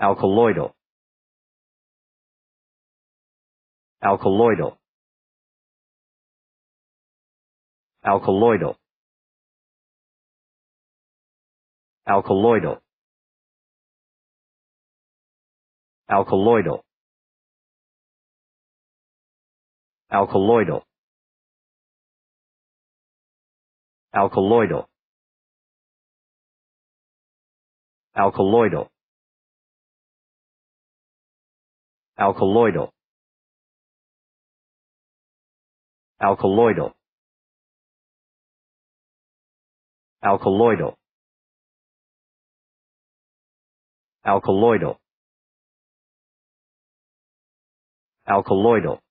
alkaloidal alkaloidal alkaloidal alkaloidal alkaloidal alkaloidal alkaloidal alkaloidal alkaloidal alkaloidal alkaloidal alkaloidal alkaloidal